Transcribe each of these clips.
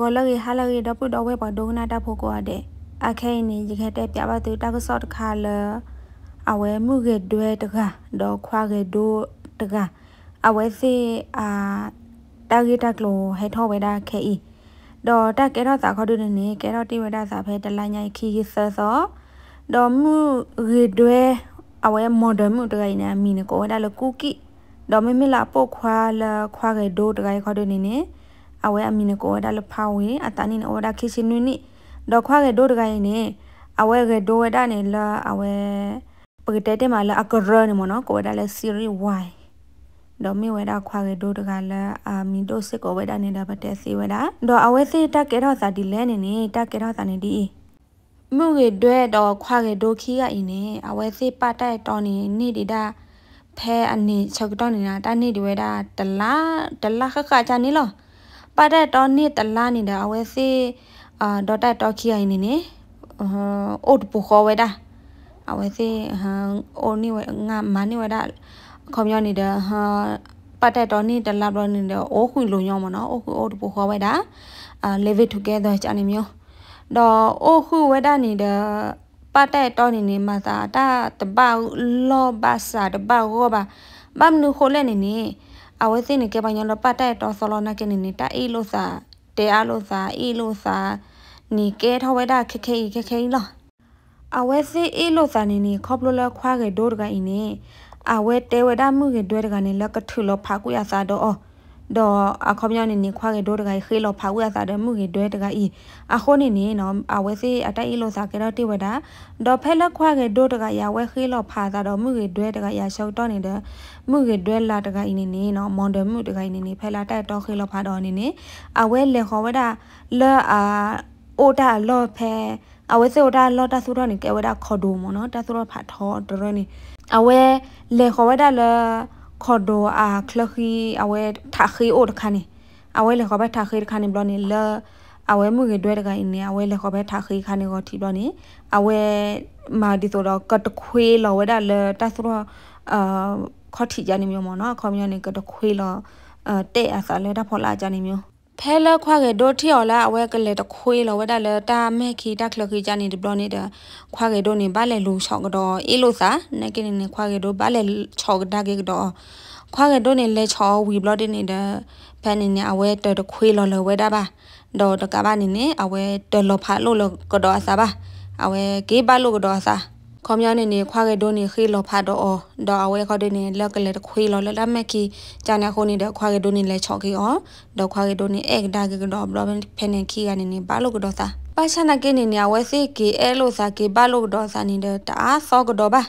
ဂော်လကေဟာလကေဒပုဒဝဲပဒုံနာတာဖိုကောတဲ့အခဲနေရခဲ့တဲ့ပြပါသူတက္ကစောတခါလအဝဲမှုကေဒွဲတကားဒေါ်ခွာကေဒိုတကားအဝဲစီအာတာဂီတက်လိုဟဲထောဝဲတာခဲဤဒေါ်တက်ကေတော့စာခေါ်တူနေနေကေတော့တိဝဲတာစာဖဲတလိုင်းရိုက်ခီဆဲဆောဒေါ်မှုကေဒွဲအဝဲမော်ဒယ်မှုတကိုင်နာမီနကိုဒါလကူကီဒေါ်မေမီလာပို့ခွာလခွာကေဒိုတကိုင်ခေါ်တူနေနေအဝဲအမီနကိုဝဒလဖာဝေအတနိနဝဒခေရှင်နွနိဒခွာကေဒိုဒဂိုင်းနေအဝဲကေဒိုဝဒနေလာအဝဲပကတဲတဲမလာအကရနေမနောကိုဝဒလဲစီရီဝိုင်ဒေါ်မီဝဲတာခွာကေဒိုတကလာအာမီဒိုစစ်ကိုဝဲတာနေတာပတဲ့စီဝဲတာဒေါ်အဝဲစီတက်ကေတော့စာဒီလဲနေနေတက်ကေတော့စာနေဒီမုကေဒွဲတော့ခွာကေဒိုခီကအင်းနေအဝဲစီပတ်တိုက်တော်နေနေဒီတာဖဲအနေချက်တော့နေတာတနေ့ဒီဝဲတာတလားတလားခခချာနေလောပါတက်တော့နေတလာနေတာအဝဲစေအာဒေါ်တက်တော့ခိအိုင်နေနေအိုတ်ပူခေါ်ဝဲတာအဝဲစေဟန်အိုနေဝဲငါမနေဝဲတာခေါ်မြောနေတာဟာပတ်တက်တော့နေတလာတော့နေတော့အိုးခွင်လုံရောမနော်အိုးခွင်အိုးတပူခေါ်ဝဲတာအာ live it together ကြာနေမျိုးတော့အိုးခွင်ဝဲတာနေတဲ့ပတ်တက်တော့နေနေမှာသာတတပောက်လောပါစာတပောက်ရောပါဘမ်နူခိုလဲနေနေအဝဲစင်းနေကပညာလပတ်တဲ့တော်ဆလနာကနေနေတာအေးလို့စာတဲအားလို့စာအေးလို့စာနီကဲထဝဲတာခက်ခဲခက်ခဲလားအဝဲစီအေးလို့စာနေနေခေါပလိုလခွားကေဒိုးတကအင်းနေအဝဲတဲဝဲတာမှုကေဒွဲတကနေလကထုလဖာကူရစာတော့တော့အခေါမျောနေနေခွားကေဒိုတကခေလောဖာဝဲသာတဲ့မှုကေဒွဲတကဤအခိုနေနေနော်အဝဲစေအတိုက်အလို့စာကေတော့တိဝတာတော့ဖဲလက်ခွားကေဒိုတကရဝဲခေလောဖာသာတော့မှုကေဒွဲတကရရှောက်တော့နေတဲ့မှုကေဒွဲလာတကဤနေနေနော်မွန်တယ်မှုတကဤနေနေဖဲလာတိုက်တော့ခေလောဖာတော့နေနေအဝဲလေခေါ်ဝဲတာလောအာအိုတာလောဖဲအဝဲစေအိုတာလောတာဆိုတော့နေကေဝဲတာခေါ်ဒိုမော်နော်တာဆိုတော့ဖာထောတော်နေအဝဲလေခေါ်ဝဲတာလောခဒိုအာခလခီအဝဲထာခီအိုတခါနေအဝဲလေခဘထာခီတခါနေဘလနေလအဝဲမှုငယ်တွဲတကင်းနေအဝဲလေခဘထာခီခါနေကိုထီဘလနေအဝဲမာဒီဆိုတော့ကတခွေးလောဝဲဒါလတဆရအာခေါထီကြနေမျိုးမော်နော်ခေါမျိုးနေကတခွေးလောအဲတဲ့အစလဲဒါဖော်လာကြနေမျိုးဖဲလခွားကဒိုထီော်လာအဝဲကလေတခွေးလောဝဒါလတာမဲခီတခလခီကြနေတဘလို့နေတာခွားကဒိုနေဘာလဲလူချောက်ကတော့အေးလို့စာနေကင်းနေခွားကဒိုဘာလဲချောက်ဒါကေကတော့ခွားကဒိုနေလဲချောဝီဘလော့တင်နေတဲ့ဖဲနေနေအဝဲတတခွေးလောလောဝဒါပါတော့တကဘာနေနေအဝဲတလောဖာလို့လောကတော့အစားပါအဝဲကေးပါလို့ကတော့အစားခေါမြောင်းနေနေခွာခဲ့ဒိုနေခေလောဖာတော့အော်ဒေါ်အဝဲခေါတဲ့နေလက်ကလေးတခွေလောလက်လက်မက်ကီဂျာနေခိုနေတော့ခွာခဲ့ဒိုနေလဲချော့ကီအော်ဒေါ်ခွာခဲ့ဒိုနေအဲ့ဒါကေကတော့ဘလော့ဘန်ဖနေခီကနေနေဘာလို့ကတော့သာပါချနာကေနေနေဝဲစီကေအဲ့လို့စာကေဘာလို့ကတော့စာနေတော့တအားဆောကတော့ပါဘ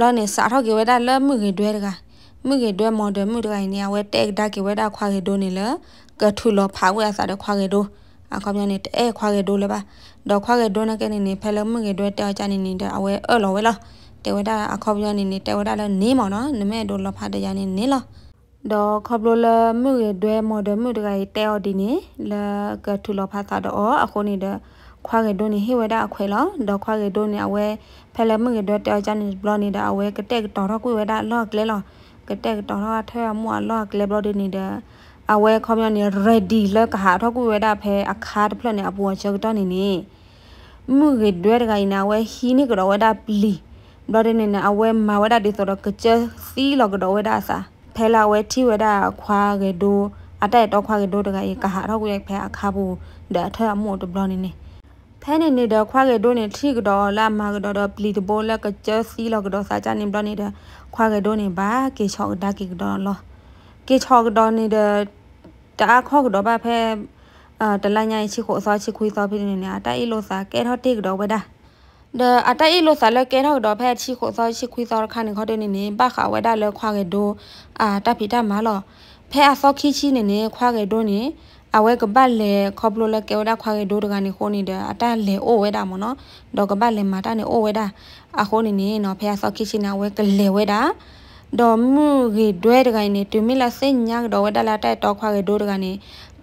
လော့နေစာထောက်ကေဝဲတာလက်မှုကေတွဲတကာမှုကေတွဲမော်ဒယ်မှုတကိုင်နေဝဲတက်ဒါကေဝဲတာခွာခဲ့ဒိုနေလဲကထုလောဖာဝဲစာတော့ခွာခဲ့ဒိုအခေါမြောင်းနေတဲ့ခွာခဲ့ဒိုလဲပါတော့ခွာကေဒိုနာကေနေနေဖဲလမငေဒွဲတောက်ကြနေနေတဲ့အဝဲအော်လော်ဝဲလားတေဝဒအခေါပရနေနေတေဝဒလည်းနေမော်နော်နမဲဒိုလဖတ်တရားနေနေလားတော့ခဘလမှုရဒွဲမော်ဒမှုတကတဲော်ဒီနေလကထူလဖတ်တာတော့အခုနေတဲ့ခွာကေဒိုနေဟေဝဒအခွဲလောတော့ခွာကေဒိုနေအဝဲဖဲလမှုရဒွဲတောက်ကြနေဘလောနေတဲ့အဝဲကတက်တော်တော့ကိုဝဒလော့ကလဲလောကတက်တော်တော့ထဲမှုအလော့ကလဲဘလောဒီနေတဲ့အဝဲခေါမျောနေ ready လကဟာတော့ကိုဝဒဖဲအခါတဖလနေအပူချက်တော့နေနေမှုကဒွဲတကင်နာဝဲဟီနိကရဝဒပလီဘရဒနေနာအဝဲမဝဒဒေသောကချစီလောကဒဝဒစာဖဲလာဝဲတီဝဒခွာကေဒိုအတိုက်တော့ခွာကေဒိုတကင်ကဟာတော့ကိုရဖဲအခါဘူးဒါထအမှုတဘလနေနေဖဲနေနေတော့ခွာကေဒိုနေထီကတော်လာမကတော်တော့ပလီတဘောလကချစီလောကဒစာချနေဘလနေတဲ့ခွာကေဒိုနေဘာကေချောက်ဒါကေကတော်လောကေချောက်တော်နေတဲ့တအားခေါကတော်ဘာဖဲအာတလညာချီကိုအစောချီခွေးစောဖြစ်နေတာတိုက်အလို့စာကဲထော့တိကတော့ဝဲတာဒါအတိုက်အလို့စာလကဲထော့တော့ဖဲချီကိုစောချီခွေးစောခါနေခေါ်တဲ့နေနေပခါဝဲတာလခွာကေဒိုအာတပိတမလောဖဲအစောခီချီနေနေခွာကေဒိုနေအဝဲကပတ်လေခေါပလိုလကဲဝဒခွာကေဒိုတကနေခိုးနေတယ်အတလေအိုဝဲတာမနော်ဒေါ်ကပတ်လေမာတာနေအိုဝဲတာအခိုးနေနေနော်ဖဲအစောခီချီနာဝဲကလေဝဲတာဒေါ်မူဂီဒွဲတကနေတူမီလာစိညာဒေါ်ဝဲတာလာတဲ့တော့ခွာကေဒိုတကနေ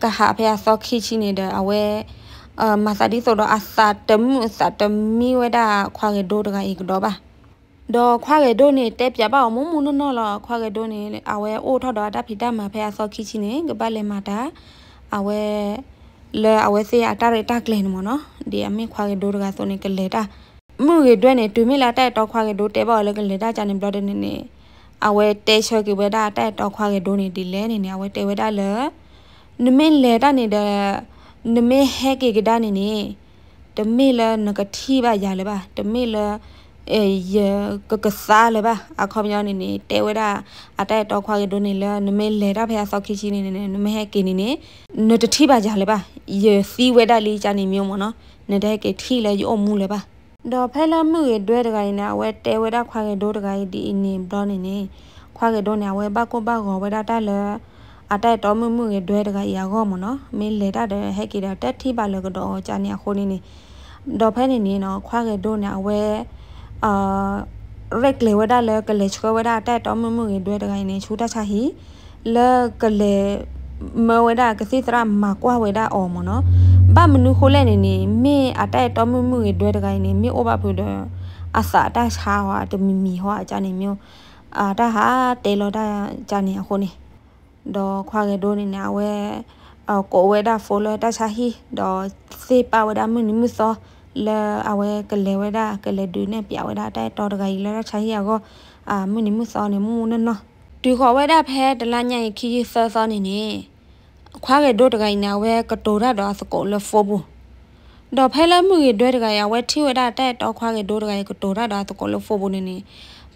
တဟာဖះစောခိချိနေတဲ့အဝဲအမစာဒီဆိုတော့အစာတမှုအစာတမီဝဲတာခွာရဒိုးတကဤကတော့ပါတော့ခွာရဒိုးနေတဲပြပါအောင်မုံမုံနော်လောခွာရဒိုးနေအဝဲအိုထော့တော့တဖိတမှာဖះစောခိချိနေကပတ်လဲမှာတာအဝဲလဲအဝဲစီအတရတကလင်းမနော်ဒီအမေခွာရဒိုးတကဆိုနေကလေတာမှုရတွဲနေတူမီလာတဲ့တော့ခွာရဒိုးတဲပါလဲကလေတာကြနေဘလော့တဲ့နေနေအဝဲတဲချော်ကေဝဲတာတဲ့တော့ခွာရဒိုးနေဒီလဲနေနေအဝဲတဲဝဲတာလဲနမင်လေတာနေတဲ့နမေဟဲကေကဒနေနေတမေလနကတိပါရလေပါတမေလเอ้ยก็กษาเลยป่ะอะคอมยอนี่นี่เตเวดาอะแต่ตอควาเกโดนี่ละนเมเลดาพะซอกคิชินี่นี่นเมเฮกินี่นี่นตะทีบาจาเลยป่ะเยซีเวดาลีจานี่မျိုးမောเนาะนတဲ့เกทีလဲယောမှုเลยป่ะดอဖဲလာမှုရဲ့တွဲတကရင်နာဝဲတဲဝဲတာခွာကေဒိုးတကရင်ဒီအင်းဘလောင်းနေနေခွာကေဒိုးနေဝဲဘကောဘကောဝဲတာတလဲအတိုက်တော်မှုမှုငယ်ဒွဲတကရာကောမနော်မင်းလေတာတဲ့ဟက်ကီတာတက်ထိပါလကတော့ကြာနေခိုးနေနေတော့ဖဲနေနေနော်ခွားကေတို့နေအဝဲအာရက်လေဝဒါလေကလေချကဝဒါတက်တော်မှုမှုငယ်ဒွဲတကနေချူတချဟီလေကလေမဝဒါကစီသရမကွာဝဒါအော်မနော်ဘာမနူခိုလဲနေနေမင်းအတိုက်တော်မှုမှုငယ်ဒွဲတကနေမင်းအိုဘဖို့တော့အစာတချာဟာတမီမီဟောအကြနေမျိုးအာတဟာတေလော်တာကြာနေအခုနေดอควาเกโดนี่นะเวเอาโกเวดาโฟลตาชาฮีดอเซปาวดามึนิมุซอလာအဝဲကလေးဝဲတာကလေးဒူးနဲ့ပြဝဲတာတဲ့တော်တကကြီးလဲချာဟီရောအာမနိမစောနေမူနော်ဒီခေါ်ဝဲတာဖဲဒလညိုင်ခီဆဆောနေနေခွားကဲဒိုတကကြီးနာဝဲကတိုရတော်စကိုလဖိုဘူးတော့ဖဲလမှုကြီးဒွဲတကကြီးဝဲထီဝဲတာတဲ့တော်ခွားကဲဒိုတကကြီးကတိုရတော်စကိုလဖိုဘူးနေနေ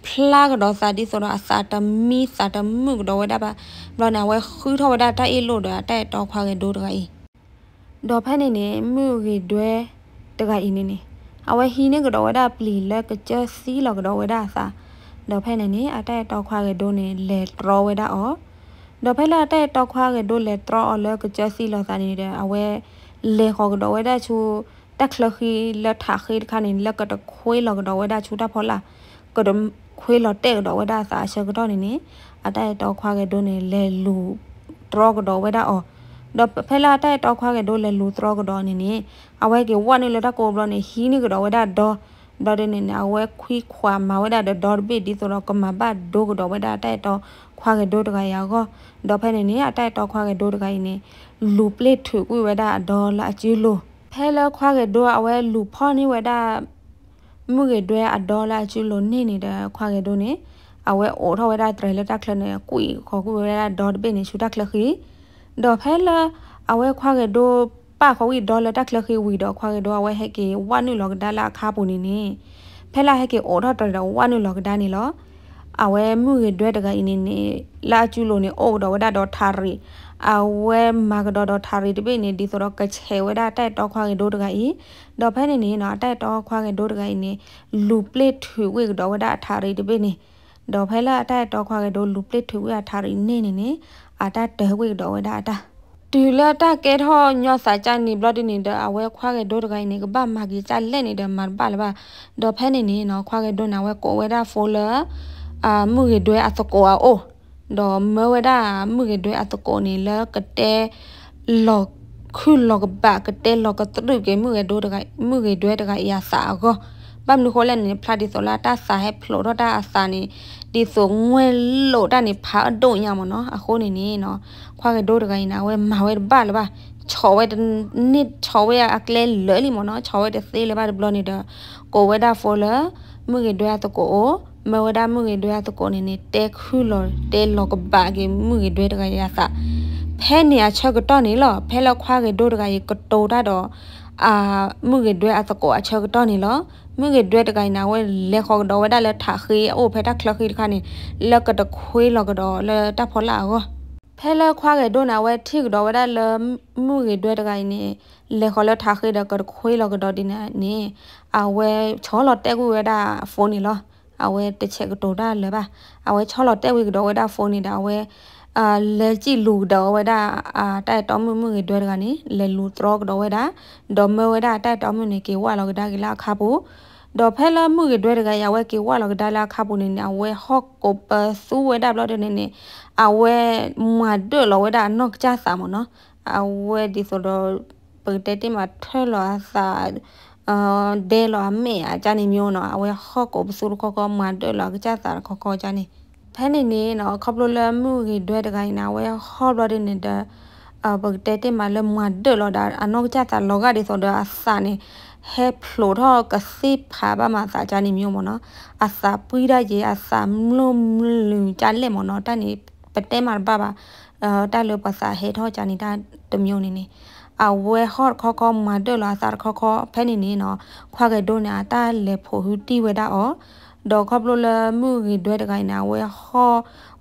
ဖလာကတော့စာတိဆိုတော့အစာတမီစာတမှုကတော့ဝဲတာပါဘလောနာဝဲခူးထောဝဲတာတိုက်အေးလို့တော့တိုက်တော့ခွာခဲ့ဒိုးတကအေးတော့ဖက်နေနေမှုကြီးတွဲတကအေးနေနေအဝဲဟီနေကတော့ဝဲတာပလီလက်ကကြစီလောက်ကတော့ဝဲတာစာတော့ဖက်နေနေအတိုက်တော့ခွာခဲ့ဒိုးနေလေတော့ဝဲတာအော်တော့ဖက်လာတိုက်တော့ခွာခဲ့ဒိုးလေတော့အော်လက်ကကြစီလောက်စာနေတဲ့အဝဲလေခေါ်ကတော့ဝဲတာချူတက်ခလခီလက်ထာခီခါနေလက်ကတော့ခွေးလောက်ကတော့ဝဲတာချူတာဖော်လာကတော့ခွေးလော်တဲ့တော့ဝဒစာရှောက်တော့နေနေအတိုက်တော့ခွာခဲ့တော့နေလဲလူတော့ကတော့ဝဒအော်တော့ဖဲလာတိုက်တော့ခွာခဲ့တော့လဲလူတော့ကတော့နေနေအဝဲကဝနေလတော့ကိုဘလို့နေဟီနေကတော့ဝဒတော့တော့နေနေအဝဲခွေးခွာမဝဒတော့ဒေါ်ဘီဒီဆိုတော့ကမဘာဒိုးကတော့ဝဒတိုက်တော့ခွာခဲ့တော့တကရာကောတော့ဖဲနေနေအတိုက်တော့ခွာခဲ့တော့တကရင်နေလူပလက်ထူကွေဝဒဒေါ်လာအကြီးလို့ဖဲလာခွာခဲ့တော့အဝဲလူဖော်နေဝဒမှုကဒွဲအဒေါ်လာချူလိုနေနေတဲ့ခွာကေဒိုနေအဝဲအိုထဝဲတာထရလက်တက်ခလနေကွီခေါ်ကူဝဲတာဒေါ်ဘေနေချူတက်ခလခီဒေါ်ဖဲလာအဝဲခွာကေဒိုပါခေါ်ဝီဒေါ်လက်တက်ခလခီဝီဒေါ်ခွာကေဒိုအဝဲဟက်ကီဝါနုလောကဒါလာခါပူနေနေဖဲလာဟက်ကီအိုထတော်တော်ဝါနုလောကဒါနေလောအဝဲမှုရဒွဲတကအင်းနေလာကျူလိုနေအော့တော့ဝဒတော့ထာရီအဝဲမကတော်တော်ထာရီတပိနေဒီဆိုတော့ကချေဝဒတိုက်တော့ခွားရင်ဒိုးတကဤတော့ဖဲနေနေတော့တိုက်တော့ခွားရင်ဒိုးတကဤနေလူပလစ်ထွေဝေတော့ဝဒထာရီတပိနေတော့ဖဲလာတိုက်တော့ခွားရင်ဒိုးလူပလစ်ထွေဝေထာရီနေနေနေအတတဲဝေတော့ဝဒအတာဒီလတကဲထောညော့စာကြနေဘလော့ဒီနေတဲ့အဝဲခွားကဲဒိုးတကိုင်းနေကပမာကြီးကြလက်နေတဲ့မန်ပါလပါတော့ဖဲနေနေနော်ခွားကဲဒိုးနာဝဲကိုဝဲတာဖိုလာအာမှုရဒွဲအသကောအိုဒေါ်မဝဒမှုရဒွဲအသကောနေလကတဲလော်ခုလော်ကဘကတဲလော်ကတရုကေမှုရဒိုတကမှုရဒွဲတကရာစာကောပမ်နုခိုလန်နေဖလာဒီဆိုလာတာစာဟဲဖလိုရတာအစာနေဒီဆိုငွေလို့တာနေဖာအတုံညမနော်အခုနေနေနော်ခွာကဒိုးတကိုင်းနာဝဲမဝဲဘာလဘာချောဝဲနစ်ချောဝဲအကလဲလဲလီမနော်ချောဝဲတဲ့သေးလဘာဘလော်နေတာကိုဝဲတာဖိုလာမြွေဒွဲတကိုမဝဒမှုငေဒွေရတကိုနေနေတဲခုလောတဲလောကဘာကေမှုငေဒွေတကရသဖဲနေရချက်ကတော့နေလောဖဲလောက်ခွားကေဒိုတကရကတိုတာတော့အာမှုငေဒွေအတကိုအချက်ကတော့နေလောမှုငေဒွေတကနာဝဲလေခေါတော့ဝဲတာလဲထာခေအိုဖဲတာခလခိခါနေလကတခွေးလောကတော့လဲတာဖောလာဟောဖဲလခွားကေဒိုနာဝဲထိကတော့ဝဲတာလဲမှုငေဒွေတကနေလေခေါ်လထာခေတကခွေးလောကတော့ဒီနေအဝဲချောလောတဲကူဝဲတာဖုန်းနေလောအဝဲတစ်ချက်ကတော်တာလဲပါအဝဲ6လောက်တက်ဝေကတော့ဝဲတာဖုန်းနေတာအဝဲအာလဲကြည့်လူတော့ဝဲတာအာတိုက်တော်မှုမှုတွေတွေ့တာကနေလဲလူတော့ကတော့ဝဲတာဒေါ်မဝဲတာတိုက်တော်မှုနေကေဝါလောက်တာကလာခါဖို့တော့ဖဲလာမှုတွေတွေ့တကရဝဲကေဝါလောက်ဒါလာခပုန်နေအဝဲဟော့ကိုပဆူဝဲဒါဘလော့တဲ့နေနေအဝဲမဒွလောဝဲဒါနော့ကြဆာမနော်အဝဲဒီဆိုတော့ပတဲတိမထဲလောစာအာဒဲလောမေအချာနေမျိုးနော်အဝဲဟော့ကိုပစူခေါခေါမန်တဲလောကကြတာခေါခေါချာနေဖဲနေနေနော်ခပလိုလမှုကြီးဒွဲတကိုင်းနာဝဲဟော့လောတဲ့နေတဲ့အဘတဲတဲမလမတ်ဒလောဒါအနောကြတာလောကဒီဆိုတော့အစနေဟဲဖလိုတော့ကစီဖာဘာမစာချာနေမျိုးမနော်အစာပွီးရရေအစာမလုံးလူချာလက်မနော်တန်နေပတဲမှာပါပါအဲတက်လို့ပါစာဟဲထောချာနေတာတမျိုးနေနေအဝဲဟော့ခေါခေါမာဒလာစာခေါခေါဖဲနေနေနော် ခွာကဲဒိုနာတာလေဖိုဟူတီဝဲတာအော်ဒေါ်ခေါပလိုလမှုရီဒွဲတကိုင်းနာဝဲဟော့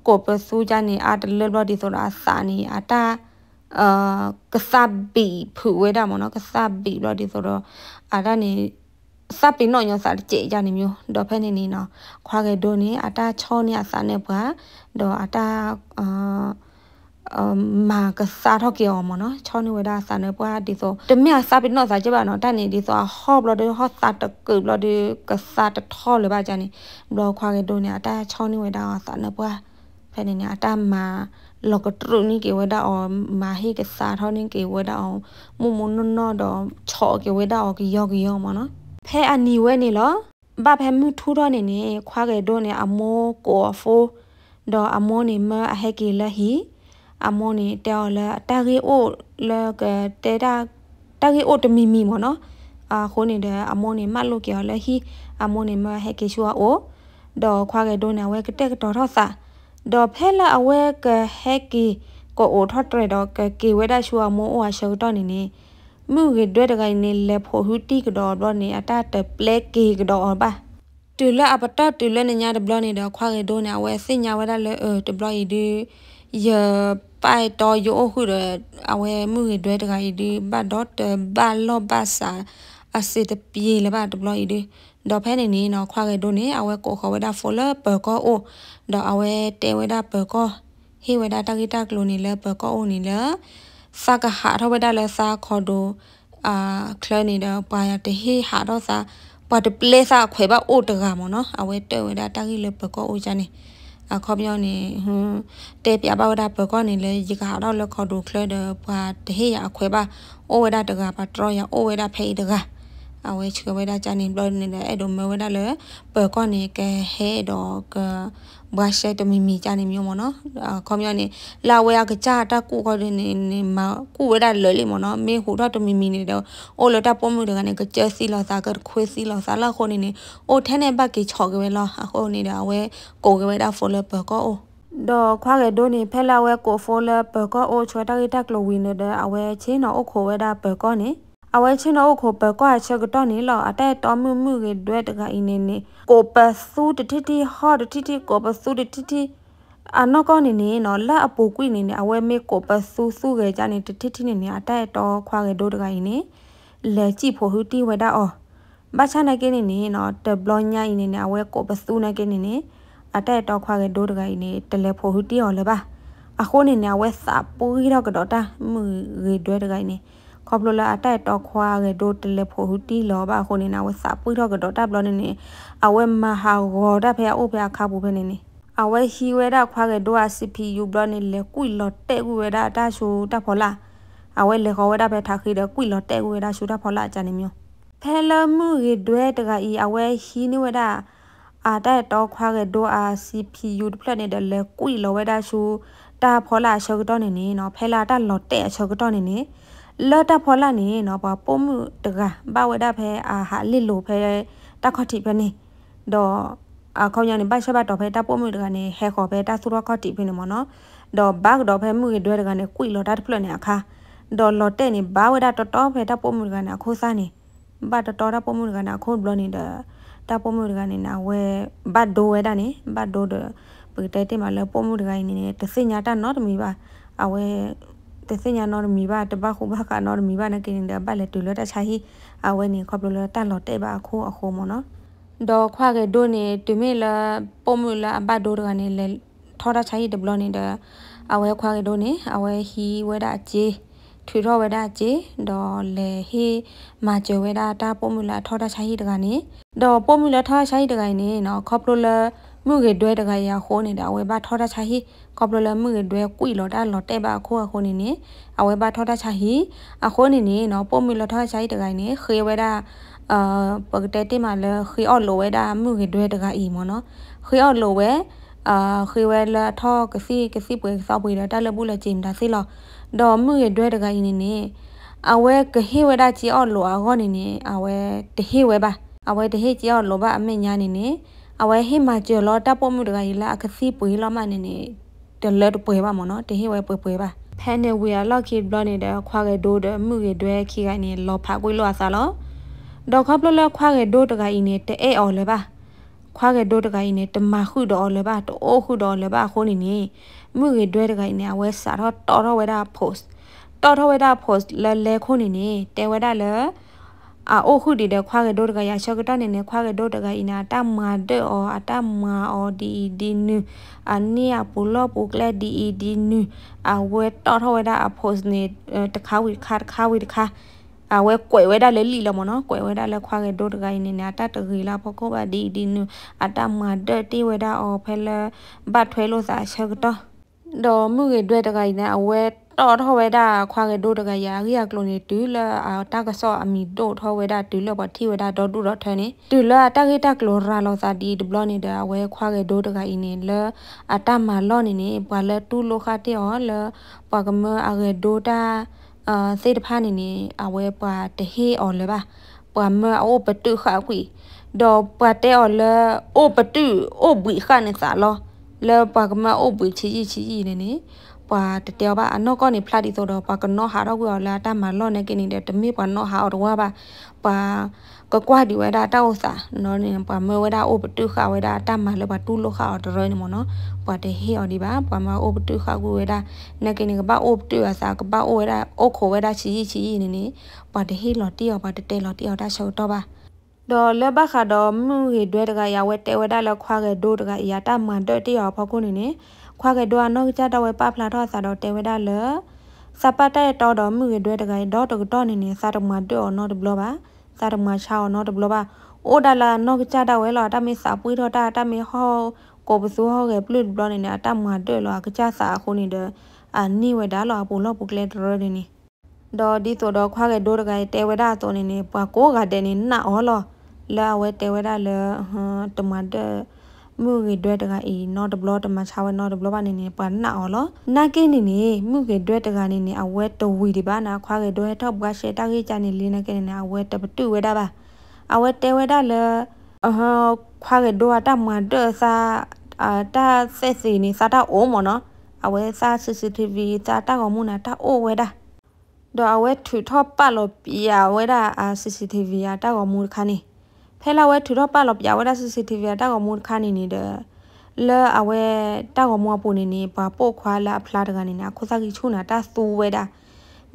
ကိုပဆူကြနေအတလလဒီဆိုတာစာနေအတာအာကဆပ်ဘီဖူဝဲတာမနော်ကဆပ်ဘီလို့ဒီဆိုတော့အတာနေစပင်းတော့ညစာကြေကြနေမျိုးတော့ဖဲနေနေနော် ခွာကဲဒိုနေအတာချောနေအစာနေပွားတော့အတာအာအမကစားထောက်ကြောမနော်ချောင်းနေဝဒါစာနေပွားဒီဆိုတမြစာပိနော်စာကြပါနော်တန်နေဒီဆိုဟော့ဘလော့ဒီဟော့စာတကဘလော့ဒီကစားတထောလေပါကြနေဘလော့ခွာကေတိုနေအတားချောင်းနေဝဒါစာနေပွားဖဲနေနေအတားမာလောကတရုန်ကေဝဒါအောမာဟေကစားထောင်းနေကေဝဒါအောမုံမုံနော်တော့ချော့ကေဝဒါအောကယောကယောမနော်ဖဲအနီဝဲနေလောဘာဖဲမှုထူတော့နေနေခွာကေတိုနေအမောကိုအဖိုးတော့အမောနေမအဟေကေလဟီအမွန်နေတောလတာဂီအိုလကတေတာတာဂီအိုတမီမီမော်နော်အာခိုးနေတဲ့အမွန်နေမလို့ကြော်လဟီအမွန်နေမဟဲကေရှူအိုဒေါ်ခွာကေဒိုနာဝဲကတက်တော်ထော့စာဒေါ်ဖဲလာအဝဲကဟဲကီကိုအိုထော့တရတော့ကကေဝဲတာရှူအမွန်အိုအရှောက်တော့နေနေမှုကဒွဲ့တကိုင်းနေလေဖို့ဟူတီကတော်တော့နေအတတပလက်ကေကတော်ပါတူလအပတတူလနေညာဒဘလနေတော့ခွာကေဒိုနာဝဲစင်ညာဝဲတာလေအတဘလရီဒီယပိုက်တော့ယိုဟုရအဝဲမှုရတဲ့တခါဤဒီဘတ်ဒေါ်တဘလောဘဆာအစစ်တပြေလဘတဘလောဤဒီတော့ဖဲနေနေတော့ခွာခဲ့တို့နေအဝဲကိုခေါ်ဝဲတာဖိုလဘကောအိုတော့အဝဲတဲဝဲတာဘကောဟေဝဲတာတကိတကလိုနေလဘကောအိုနေလဖကဟာထဝဲတာလဲစာခေါ်တို့အာကလနေတော့ပါရတဟေဟာတော့စာပတ်ပလေးစာခွဲပါအိုတကမနော်အဝဲတဲဝဲတာတကိလဘကောအိုချာနေအခေါ်ပြောနေဟွန်းတဲပြပါဝဒဘကောနေလေရကတော့လခေါ်ဒူခလဒပွားတဟေရအခွဲပါအိုဝဒတကပါတရရအိုဝဒဖေးတကားအဝဲချကဝဲဒါချာနေဘလော့နေတဲ့အဲ့တော့မဝဲဒါလဲပယ်ကောနေကဲဟဲတော့ကဘာရှဲတမီမီချာနေမျိုးမနော် ခေါမြောင်းနေလာဝဲကကြတာကိုကောနေနေမကိုဝဲဒါလဲလေမနော်မေဟိုတော့တမီမီနေတော့အိုလတာပေါ်မှုတကနေကကျစီလောစာကခွေးစီလောစာလာခိုနေနေအိုထဲနေဘက်ကချော်ကဝဲလောဟိုနေတာဝဲကိုကဝဲဒါဖိုလပယ်ကောအိုดอควาเกโดนี่เพลาเวโกโฟเลเปก็โอชวตากิตักโลวินเดอเอาเวชินอโอโคเวดาเปก็นี่အဝဲချင်းတော့ကိုပကွာချက်ကတော့နေလောအတဲတော်မှုမှုကဒွဲတကအင်းနေနေကိုပဆူတတိတိဟောတတိတိကိုပဆူတတိတိအနောက်ကနေနေနော်လက်အပူကွိနေနေအဝဲမေကိုပဆူစုခဲ့ကြနေတတိတိနေနေအတဲတော်ခွာခဲ့ဒိုးတကအင်းနေလဲကြည့်ဖို့ဟူတီဝဲတာအော်ဘာချနာကိနေနေနော်တဘလညာအင်းနေနေအဝဲကိုပဆူနေကိနေနေအတဲတော်ခွာခဲ့ဒိုးတကအင်းနေတလဲဖို့ဟူတီော်လဲပါအခုနေနေအဝဲစာပူကြီးတော့ကတော့တာမှုရေဒွဲတကအင်းနေခေါပလိုလာအတိုက်တော့ခွာရဒိုတလေဖိုဟူတီလောပါခုနေနာဝဆာပွိတော့ကတော့တပ်လို့နေနေအဝဲမဟာဂေါ်တဖေအိုဖေခါဘူးပဲနေနေအဝဲဟီဝဲတာခွာကဒိုအစီပီယူဘလနေလေကွိလော်တဲ့ကွေဝဲတာတရှူတဖော်လာအဝဲလေခေါ်ဝဲတာပဲထားခိတဲ့ကွိလော်တဲ့ကွေဝဲတာရှူတဖော်လာအကြနေမျိုးဖဲလမှုရဒွဲတကဤအဝဲဟီနေဝဲတာအာတဲ့တော့ခွာကဒိုအစီပီယူဖလက်နေတယ်လေကွိလော်ဝဲတာရှူတာဖော်လာရှောက်တော့နေနေနော်ဖဲလာတာလော်တဲ့အရှောက်တော့နေနေလော်တာဖော်လာနေနော်ဘာပို့မှုတကဘာဝဒဖဲအာဟာလစ်လိုဖဲတခေါတိဖဲနေတော့အခေါညာနေဘာရှဘတော့ဖဲတပို့မှုတကနေဟဲခေါ်ဖဲတဆူရခေါတိဖဲနေမနော်တော့ဘတ်တော့ဖဲမှုရဲ့တွဲတကနေကွိလော်တာဖလနေအခါတော့လော်တဲ့နေဘာဝဒတော်တော်ဖဲတပို့မှုတကနေအခိုးစားနေဘာတော်တော်တပို့မှုတကနေအခိုးဘလော်နေတော့တပို့မှုတကနေနာဝဲဘတ်ဒိုဝဲတာနေဘတ်ဒိုတော့ပကတဲ့တဲ့မှာလော်ပို့မှုတကနေနေတစညာတာနော်တမီပါအဝဲတသိညာနော်မီပါတပခုဘခနော်မီပါနကင်းတဲ့ဘလက်တူလတချာဟီအဝဲနေခေါပလတန်လော်တဲ့ပါခိုးအခိုးမနော်ဒေါ်ခွာကဒိုနေတူမေလာပုံမူလာဘဒိုရကနေလေထောတာချာဟီဒဘလနေတဲ့အဝဲခွာကဒိုနေအဝဲဟီဝဲတာဂျေထွေထောဝဲတာဂျေဒေါ်လေဟီမာဂျေဝဲတာတာပုံမူလာထောတာချာဟီတကနေဒေါ်ပုံမူလာထောတာချာဟီတကနေနော်ခေါပလလာမှုကဒွဲတကရခိုးနေတာဝဲပါထောတာချာဟီကော်ပလလမှုကဒွဲကွီလော်တာလော်တဲ့ပါခိုးခိုးနေနေအဝဲပါထောတာချာဟီအခိုးနေနေနော်ပုံမီလော်ထောတာချာဟီတကိုင်နေခေဝဲတာအာပကတဲတိမလခေအော်လိုဝဲတာမှုကဒွဲတကအီမောနော်ခေအော်လိုဝဲအာခေဝဲလာထောကစီကစီပွဲစောက်ပွဲတာလဘူးလချင်းဒါစီလောတော့မှုကဒွဲတကအီနေနေအဝဲကဟေဝဲတာချီအော်လိုအော်နေနေအဝဲတဟေဝဲပါအဝဲတဟေချီအော်လိုပါအမေညာနေနေအဝဲဟိမကျော်လောတပ်ပေါ်မှုတကရလာအခစီပွေလောမနေနေတလက်ပွေပါမနော်တဟိဝဲပွေပွေပါဖဲနေဝေရလောက်ခိဘလောနေတဲ့ခွာကဲဒိုးတဲ့မှုကဲတွဲခိကိုင်းနေလောဖာကွေးလောအစားလောဒေါခပ်လောလောခွာကဲဒိုးတကရနေတဲ့အဲ့အော်လဲပါခွာကဲဒိုးတကရနေတမခုတော်လဲပါတိုးခုတော်လဲပါခိုးနေနေမှုကဲတွဲတကရနေအဝဲစားတော့တော်တော်ဝဲတာ post တော်တော်ဝဲတာ post လဲလဲခိုးနေနေတဲဝဲတာလဲအာအိုခုဒီတဲ့ခွာကဒေါတကရရှော့ကတနေနေခွာကဒေါတကအင်နာတမတဲ့အော်အတမအော်ဒီဒီနူအနီယာပူလော့ပူကလက်ဒီဒီနူအဝဲတော်ထဝဲတာအဖို့စနေတခါဝီခါတခါဝီတခါအဝဲကွယ်ဝဲတာလေလီလမနော်ကွယ်ဝဲတာလေခွာကဒေါတကနေနေအတတဂီလာဖကောပါဒီဒီနူအတမတဲ့တီဝဲတာအော်ဖဲလဘတ်ထွဲလို့စာရှော့ကတတော်မှုရဲ့တွေ့တကိုင်နဲ့အဝဲတော့ထောဝဲတာခွာကေဒိုတကရာရီယာကလိုနီတူလာအာတကဆော့အမီဒိုထောဝဲတာတူလဘထီဝဲတာဒေါ်တူတော့ထဲနေတူလာတကေတကလိုရာလောစာဒီဒဘလနီဒါဝဲခွာကေဒိုတကအင်းနေလအတမလောနေနေဘလတူလိုခတေော်လပကမအကေဒိုတာအာစေတဖာနေနေအဝဲပွာတဟေအော်လပါပွာမအိုပတူခါကွီဒေါ်ပတေအော်လအိုပတူအိုဘွီခါနေစာလောလပကမအိုဘွီချီချီချီနေနေပွာတတျောပါအနောက်ကနေဖလာတီဆိုတော့ပွာကနောဟာတော့ကွာလာတမလော့နေကင်းနေတဲ့တမိပွာနောဟာတော့ဝါပါပွာကကွာဒီဝဲတာတောက်စာနော်နေပွာမဝဲတာအိုပတုခဝဲတာတမလော့ပါတူလောခအော်တရနေမနော်ပွာတဟေအော်ဒီပါပွာမအိုပတုခကူဝဲတာနေကင်းနေကပါအိုပတုရစာကပါအိုဝဲတာအိုခိုဝဲတာချီချီနေနေပွာတဟေလော်တီယောပါတတဲလော်တီယောတာရှောတော့ပါတော့လက်ဘခါတော့မှုဟေတွဲတကရဝဲတဲဝဲတာလောက်ခွာခဲ့ဒိုးတကအရာတမန်တော့တယောက်ဖောက်ခုနေနေခွာကဲဒေါနောကြတော့ဝဲပဖလာတော့ဆာတော့တဲဝဲတာလေစပတ်တဲ့တော်တော်မှုရွဲတကိုင်တော့တော့နေနေစာတော့မတော့နော်တဘလပါစာတော့မချောင်းနော်တဘလပါအိုဒါလာနောကြတော့ဝဲလာတမေစာပွေးတော့တာတမေဟောကိုပစိုးဟောကဲပလွတ်ဘလနေနေအတမတော့လာကြစာခုနေတဲ့အနိဝဲတာလာပုံလို့ပုကလေတော်နေနေတော့ဒီဆိုတော့ခွာကဲဒိုးတကိုင်တဲဝဲတာတော်နေနေပွားကိုကတဲ့နေနာဟောလောလာဝဲတဲဝဲတာလေဟမ်တမတဲ့မှုကေတွဲတကအီနော်ဒဘလော့တမချဝဲနော်ဒဘလော့ပါနေနေပါနာအော်လောနာကင်းနေနေမှုကေတွဲတကနေနေအဝဲတဝီဒီပါနာခွာကေတွဲထော့ပွားရှေတာကေချာနေလင်းနေကနေနေအဝဲတပတူဝဲတာပါအဝဲတဲဝဲတာလေအဟခွာကေဒိုအတမန်တော့စာအာတာဆက်စီနေစာတာအိုးမော်နော်အဝဲစာ CCTV စာတာကောမူနာတာအိုးဝဲတာတော့အဝဲထူထော့ပတ်လို့ပြဝဲတာအာ CCTV တာကောမူခါနေထဲလာဝဲထူတော့ပါလောပြဝဲဒါ CCTV တာကောမူခါနေနေတယ်လာအဝဲတာကောမူပုံနေနေဘာပို့ခွာလာဖလာတကနေနာခိုစာကြီးချုံနာတာသူဝဲတာ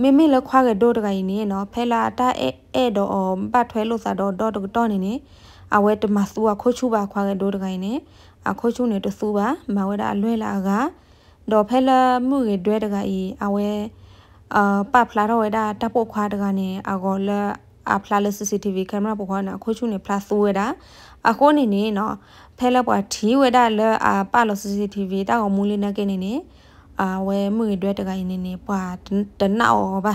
မေမေလခွာကေဒိုတကိုင်းနေနော်ဖဲလာတာအဲ့အဲ့တော့ပတ်ထွဲလို့စားတော့တော့တော့နေနေအဝဲတမစုကခိုးချူပါခွာကေဒိုတကိုင်းနေအခိုးချူနေတစုပါမဝဲတာလွဲလာကတော့ဖဲလာမှုကေဒွဲတကိုင်းအဝဲအာပပလာတော့ဝဲတာတပ်ဖို့ခွာတကနေအကောလအဖလာလ CCTV ကင်မရာပေါ်ကနေအခုချုံနေဖလာသိုးရတာအခုနေနေနော်ဖဲလက်ပွားထီဝဲတာလဲအပလ CCTV တောက်မူလေးနဲ့ကနေနေအဝဲမှုရွဲတကိုင်းနေနေပွာတနောက်ပါ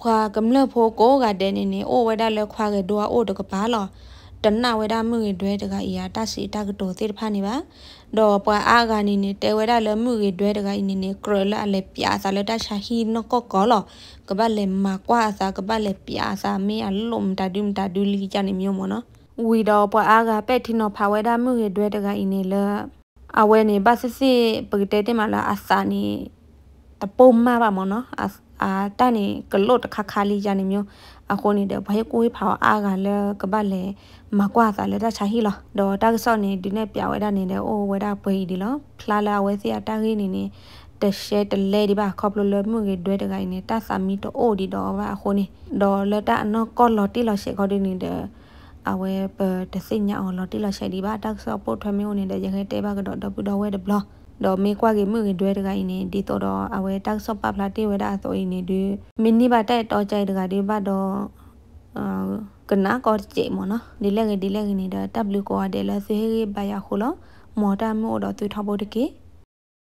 ခွာကမ္လဖိုးကိုကတဲ့နေနေအိုဝဲတာလဲခွာကဲဒွာအိုတကပါလောတနဝေဒမှုငေတွဲတကအီယာတစီတကတောတေတဖာနေပါတော့ပွာအာဂာနီနေတေဝေဒလမှုငေတွဲတကအီနေနေကရလအလေပြာစာလတချာဟီနကောကောလကပတ်လေမကွာစာကပတ်လေပြာစာမေအလုံတဒုမ်တဒူလီချာနေမျိုးမနော်ဝီတော့ပွာအာဂာပဲ့ထိနောဖာဝေဒမှုငေတွဲတကအီနေလအဝဲနေပါစစီပကတဲ့တမလာအစာနေတပုံမပါမနော်အာတန်နေကလို့တခါခါလေးရနေမျိုးအခုနေတော့ဘယကိုဖောင်အားကလည်းကပတ်လေမကွာကလည်းတချာဟီလောတော့တက်ဆော့နေဒီနေ့ပြဝဲတာနေတယ်အိုးဝဲတာဘွေဒီလောဖလာလာဝဲစီအတက်ကြီးနေနေတရှဲတလဲဒီပါခေါပလိုလမှုကြီးဒွဲတကိုင်းနေတဆာမီတော့အိုးဒီတော့ပါအခုနေတော့လတအနော်ကော့လော်တိလော်ရှေခေါ်ဒီနေတယ်အဝဲပတစိညာအောင်လော်တိလော်ရှေဒီပါတက်ဆော့ပို့ထွေးမျိုးနေတဲ့ရခဲတဲပါကတော့တော့ပူတော်ဝဲဒဘလော့တော့မေကွာကေမှုကေတွဲတကိုင်းနေဒီတော့တော့အဝဲတောက်ဆော့ပပလာတေဝဲတာဆိုရင်နေဒီမင်းနိပါတဲ့တော့ကြိုက်တကဒီဘတ်တော့အာကနာကောကြေမနော်ဒီလက်ငယ်ဒီလက်ငယ်နေတာ W ကောတယ်လားဆေးဘယာခုလမော်တာမို့တော့သူထဖို့တကေ